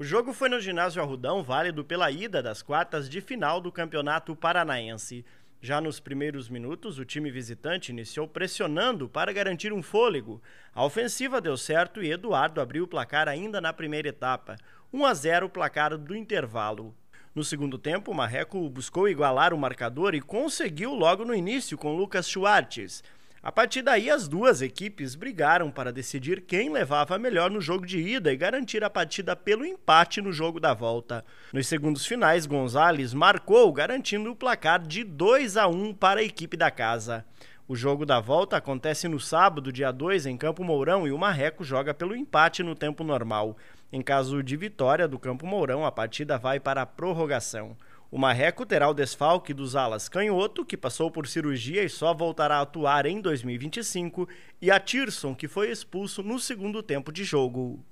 O jogo foi no ginásio Arrudão, válido pela ida das quartas de final do Campeonato Paranaense. Já nos primeiros minutos, o time visitante iniciou pressionando para garantir um fôlego. A ofensiva deu certo e Eduardo abriu o placar ainda na primeira etapa. 1 a 0 o placar do intervalo. No segundo tempo, Marreco buscou igualar o marcador e conseguiu logo no início com Lucas Schwartz. A partir daí, as duas equipes brigaram para decidir quem levava melhor no jogo de ida e garantir a partida pelo empate no jogo da volta. Nos segundos finais, Gonzalez marcou, garantindo o placar de 2 a 1 para a equipe da casa. O jogo da volta acontece no sábado, dia 2, em Campo Mourão, e o Marreco joga pelo empate no tempo normal. Em caso de vitória do Campo Mourão, a partida vai para a prorrogação. O Marreco terá o desfalque dos alas Canhoto, que passou por cirurgia e só voltará a atuar em 2025, e a Tirson, que foi expulso no segundo tempo de jogo.